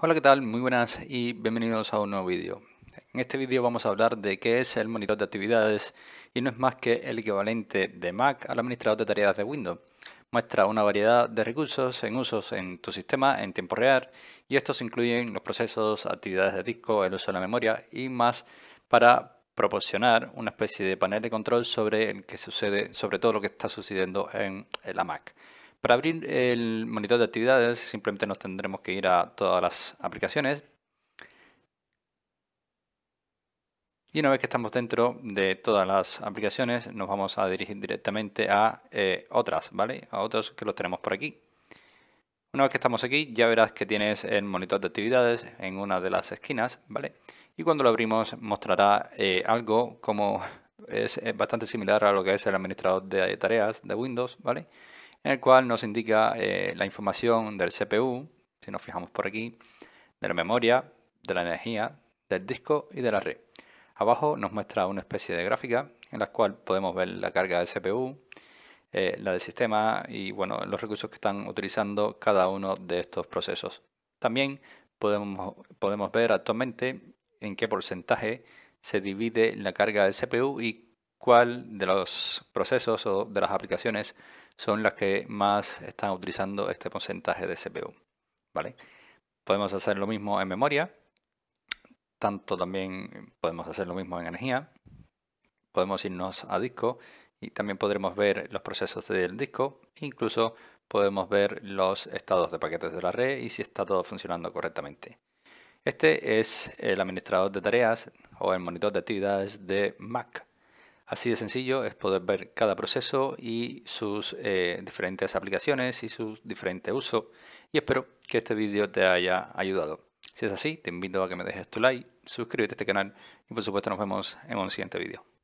Hola, ¿qué tal? Muy buenas y bienvenidos a un nuevo vídeo. En este vídeo vamos a hablar de qué es el monitor de actividades y no es más que el equivalente de Mac al administrador de tareas de Windows. Muestra una variedad de recursos en usos en tu sistema en tiempo real y estos incluyen los procesos, actividades de disco, el uso de la memoria y más para proporcionar una especie de panel de control sobre el que sucede, sobre todo lo que está sucediendo en la Mac. Para abrir el monitor de actividades simplemente nos tendremos que ir a todas las aplicaciones. Y una vez que estamos dentro de todas las aplicaciones nos vamos a dirigir directamente a eh, otras, ¿vale? A otros que los tenemos por aquí. Una vez que estamos aquí ya verás que tienes el monitor de actividades en una de las esquinas, ¿vale? Y cuando lo abrimos mostrará eh, algo como es, eh, bastante similar a lo que es el administrador de tareas de Windows, ¿vale? vale en el cual nos indica eh, la información del CPU, si nos fijamos por aquí, de la memoria, de la energía, del disco y de la red. Abajo nos muestra una especie de gráfica en la cual podemos ver la carga del CPU, eh, la del sistema y bueno, los recursos que están utilizando cada uno de estos procesos. También podemos, podemos ver actualmente en qué porcentaje se divide la carga del CPU y cuál de los procesos o de las aplicaciones son las que más están utilizando este porcentaje de CPU. ¿vale? Podemos hacer lo mismo en memoria, tanto también podemos hacer lo mismo en energía, podemos irnos a disco y también podremos ver los procesos del disco, incluso podemos ver los estados de paquetes de la red y si está todo funcionando correctamente. Este es el administrador de tareas o el monitor de actividades de Mac. Así de sencillo es poder ver cada proceso y sus eh, diferentes aplicaciones y sus diferentes usos. Y espero que este vídeo te haya ayudado. Si es así, te invito a que me dejes tu like, suscríbete a este canal y por supuesto nos vemos en un siguiente vídeo.